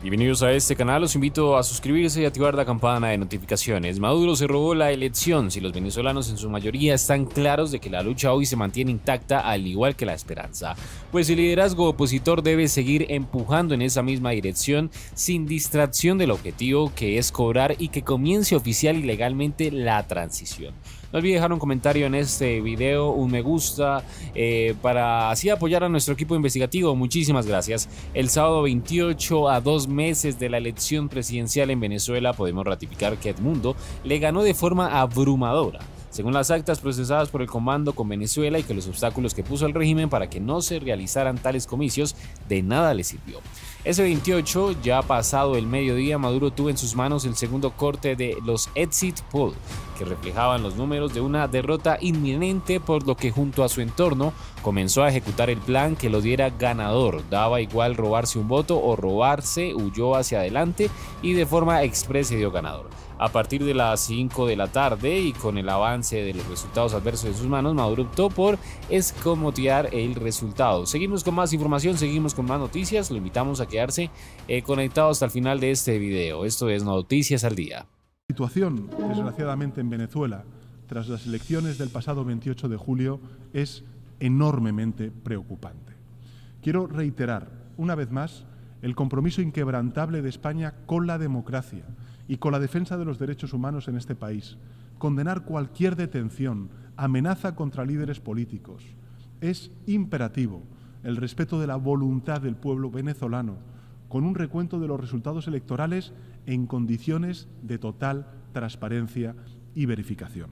Bienvenidos a este canal, los invito a suscribirse y activar la campana de notificaciones. Maduro se robó la elección, si los venezolanos en su mayoría están claros de que la lucha hoy se mantiene intacta al igual que la esperanza, pues el liderazgo opositor debe seguir empujando en esa misma dirección sin distracción del objetivo que es cobrar y que comience oficial y legalmente la transición. No olviden dejar un comentario en este video, un me gusta, eh, para así apoyar a nuestro equipo investigativo. Muchísimas gracias. El sábado 28, a dos meses de la elección presidencial en Venezuela, podemos ratificar que Edmundo le ganó de forma abrumadora según las actas procesadas por el comando con Venezuela y que los obstáculos que puso el régimen para que no se realizaran tales comicios de nada le sirvió. Ese 28, ya pasado el mediodía, Maduro tuvo en sus manos el segundo corte de los exit poll, que reflejaban los números de una derrota inminente, por lo que junto a su entorno comenzó a ejecutar el plan que lo diera ganador. Daba igual robarse un voto o robarse, huyó hacia adelante y de forma expresa dio ganador a partir de las 5 de la tarde y con el avance de los resultados adversos en sus manos, Maduro optó por escomotear el resultado. Seguimos con más información, seguimos con más noticias, lo invitamos a quedarse eh, conectado hasta el final de este video. Esto es Noticias al Día. Situación, desgraciadamente, en Venezuela tras las elecciones del pasado 28 de julio es enormemente preocupante. Quiero reiterar, una vez más, el compromiso inquebrantable de España con la democracia y con la defensa de los derechos humanos en este país. Condenar cualquier detención, amenaza contra líderes políticos. Es imperativo el respeto de la voluntad del pueblo venezolano, con un recuento de los resultados electorales en condiciones de total transparencia y verificación.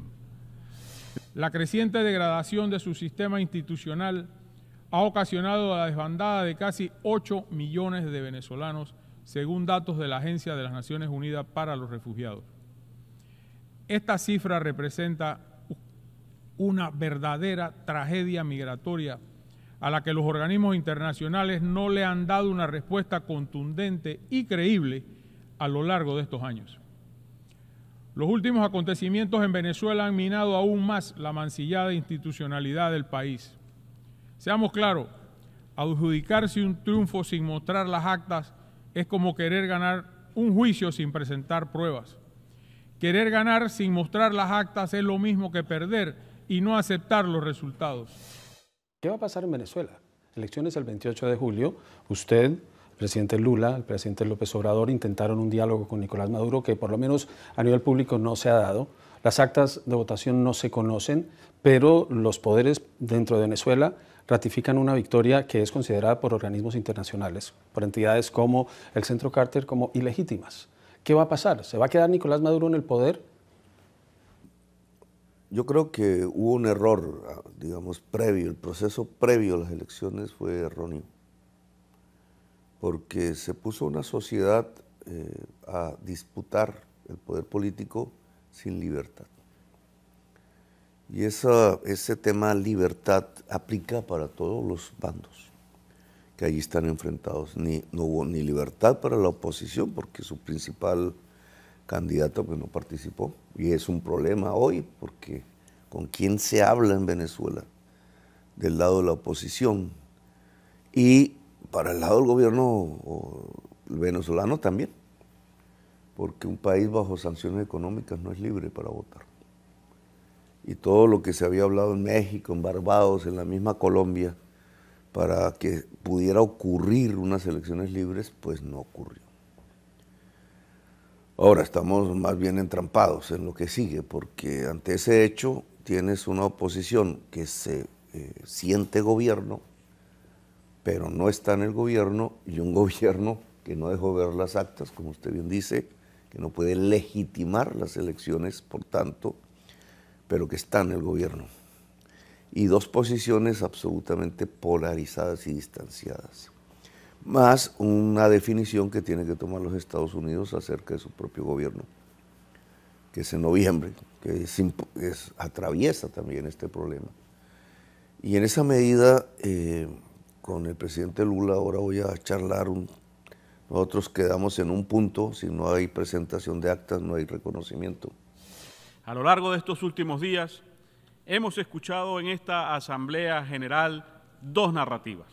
La creciente degradación de su sistema institucional ha ocasionado la desbandada de casi 8 millones de venezolanos según datos de la Agencia de las Naciones Unidas para los Refugiados. Esta cifra representa una verdadera tragedia migratoria a la que los organismos internacionales no le han dado una respuesta contundente y creíble a lo largo de estos años. Los últimos acontecimientos en Venezuela han minado aún más la mancillada institucionalidad del país. Seamos claros, adjudicarse un triunfo sin mostrar las actas es como querer ganar un juicio sin presentar pruebas. Querer ganar sin mostrar las actas es lo mismo que perder y no aceptar los resultados. ¿Qué va a pasar en Venezuela? Elecciones el 28 de julio. Usted, el presidente Lula, el presidente López Obrador intentaron un diálogo con Nicolás Maduro que por lo menos a nivel público no se ha dado. Las actas de votación no se conocen, pero los poderes dentro de Venezuela ratifican una victoria que es considerada por organismos internacionales, por entidades como el Centro Carter, como ilegítimas. ¿Qué va a pasar? ¿Se va a quedar Nicolás Maduro en el poder? Yo creo que hubo un error, ah, digamos, previo, el proceso previo a las elecciones fue erróneo, porque se puso una sociedad eh, a disputar el poder político sin libertad. Y ese tema libertad aplica para todos los bandos que allí están enfrentados. Ni, no hubo ni libertad para la oposición porque su principal candidato pues, no participó. Y es un problema hoy porque con quién se habla en Venezuela del lado de la oposición y para el lado del gobierno venezolano también, porque un país bajo sanciones económicas no es libre para votar y todo lo que se había hablado en México, en Barbados, en la misma Colombia, para que pudiera ocurrir unas elecciones libres, pues no ocurrió. Ahora estamos más bien entrampados en lo que sigue, porque ante ese hecho tienes una oposición que se eh, siente gobierno, pero no está en el gobierno, y un gobierno que no dejó ver las actas, como usted bien dice, que no puede legitimar las elecciones, por tanto, pero que está en el gobierno. Y dos posiciones absolutamente polarizadas y distanciadas. Más una definición que tiene que tomar los Estados Unidos acerca de su propio gobierno, que es en noviembre, que atraviesa también este problema. Y en esa medida, eh, con el presidente Lula ahora voy a charlar nosotros quedamos en un punto, si no hay presentación de actas, no hay reconocimiento. A lo largo de estos últimos días hemos escuchado en esta Asamblea General dos narrativas.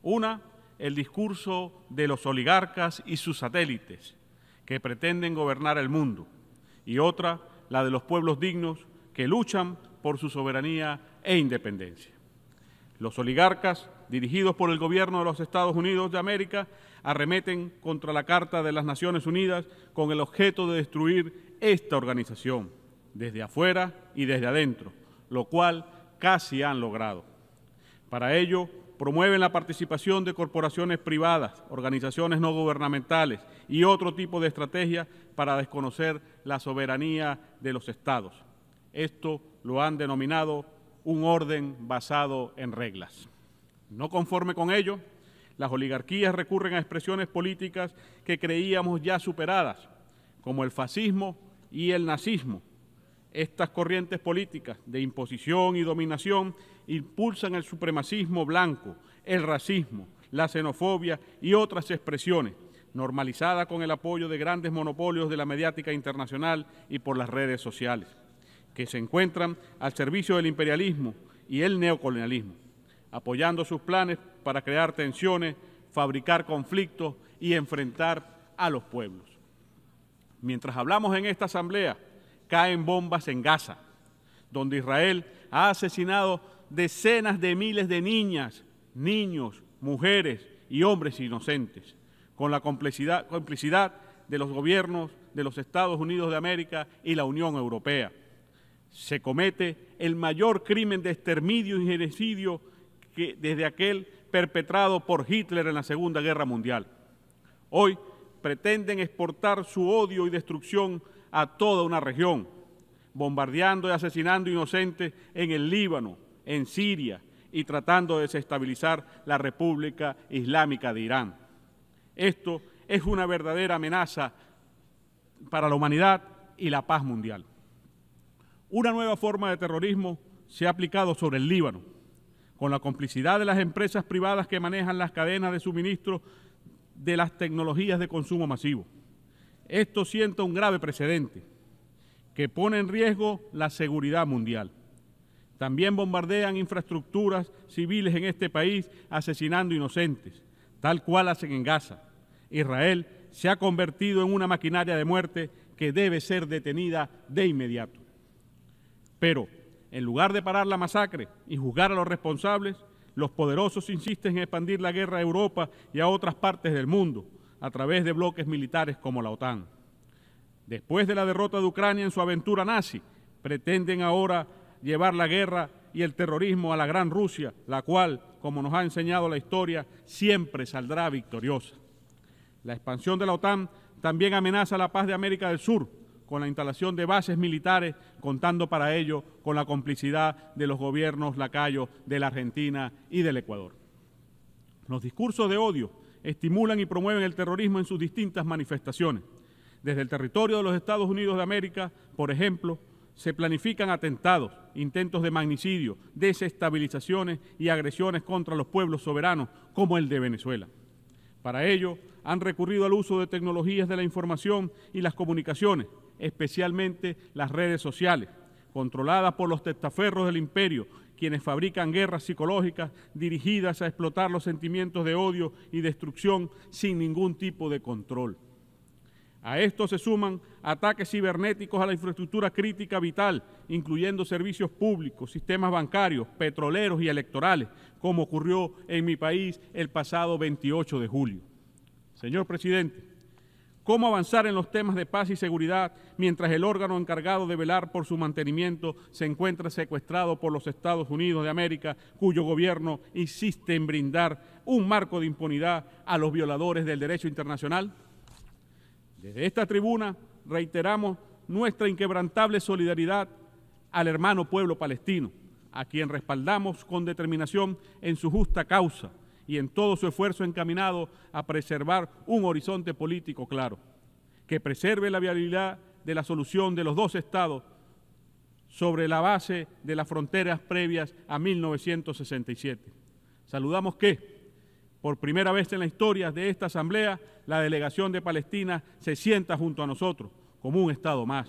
Una, el discurso de los oligarcas y sus satélites que pretenden gobernar el mundo. Y otra, la de los pueblos dignos que luchan por su soberanía e independencia. Los oligarcas, dirigidos por el gobierno de los Estados Unidos de América, arremeten contra la Carta de las Naciones Unidas con el objeto de destruir esta organización desde afuera y desde adentro, lo cual casi han logrado. Para ello, promueven la participación de corporaciones privadas, organizaciones no gubernamentales y otro tipo de estrategias para desconocer la soberanía de los estados. Esto lo han denominado un orden basado en reglas. No conforme con ello, las oligarquías recurren a expresiones políticas que creíamos ya superadas, como el fascismo y el nazismo, estas corrientes políticas de imposición y dominación impulsan el supremacismo blanco, el racismo, la xenofobia y otras expresiones, normalizada con el apoyo de grandes monopolios de la mediática internacional y por las redes sociales, que se encuentran al servicio del imperialismo y el neocolonialismo, apoyando sus planes para crear tensiones, fabricar conflictos y enfrentar a los pueblos. Mientras hablamos en esta asamblea, caen bombas en Gaza, donde Israel ha asesinado decenas de miles de niñas, niños, mujeres y hombres inocentes, con la complicidad, de los gobiernos de los Estados Unidos de América y la Unión Europea. Se comete el mayor crimen de exterminio y genocidio que, desde aquel perpetrado por Hitler en la Segunda Guerra Mundial. Hoy pretenden exportar su odio y destrucción a toda una región, bombardeando y asesinando inocentes en el Líbano, en Siria y tratando de desestabilizar la República Islámica de Irán. Esto es una verdadera amenaza para la humanidad y la paz mundial. Una nueva forma de terrorismo se ha aplicado sobre el Líbano, con la complicidad de las empresas privadas que manejan las cadenas de suministro de las tecnologías de consumo masivo esto sienta un grave precedente que pone en riesgo la seguridad mundial. También bombardean infraestructuras civiles en este país, asesinando inocentes, tal cual hacen en Gaza. Israel se ha convertido en una maquinaria de muerte que debe ser detenida de inmediato. Pero, en lugar de parar la masacre y juzgar a los responsables, los poderosos insisten en expandir la guerra a Europa y a otras partes del mundo, a través de bloques militares como la OTAN. Después de la derrota de Ucrania en su aventura nazi, pretenden ahora llevar la guerra y el terrorismo a la Gran Rusia, la cual, como nos ha enseñado la historia, siempre saldrá victoriosa. La expansión de la OTAN también amenaza la paz de América del Sur con la instalación de bases militares, contando para ello con la complicidad de los gobiernos lacayos de la Argentina y del Ecuador. Los discursos de odio estimulan y promueven el terrorismo en sus distintas manifestaciones. Desde el territorio de los Estados Unidos de América, por ejemplo, se planifican atentados, intentos de magnicidio, desestabilizaciones y agresiones contra los pueblos soberanos, como el de Venezuela. Para ello, han recurrido al uso de tecnologías de la información y las comunicaciones, especialmente las redes sociales, controladas por los testaferros del imperio quienes fabrican guerras psicológicas dirigidas a explotar los sentimientos de odio y destrucción sin ningún tipo de control. A esto se suman ataques cibernéticos a la infraestructura crítica vital, incluyendo servicios públicos, sistemas bancarios, petroleros y electorales, como ocurrió en mi país el pasado 28 de julio. Señor presidente, cómo avanzar en los temas de paz y seguridad mientras el órgano encargado de velar por su mantenimiento se encuentra secuestrado por los Estados Unidos de América, cuyo gobierno insiste en brindar un marco de impunidad a los violadores del derecho internacional? Desde esta tribuna reiteramos nuestra inquebrantable solidaridad al hermano pueblo palestino, a quien respaldamos con determinación en su justa causa y en todo su esfuerzo encaminado a preservar un horizonte político claro, que preserve la viabilidad de la solución de los dos estados sobre la base de las fronteras previas a 1967. Saludamos que, por primera vez en la historia de esta Asamblea, la delegación de Palestina se sienta junto a nosotros como un Estado más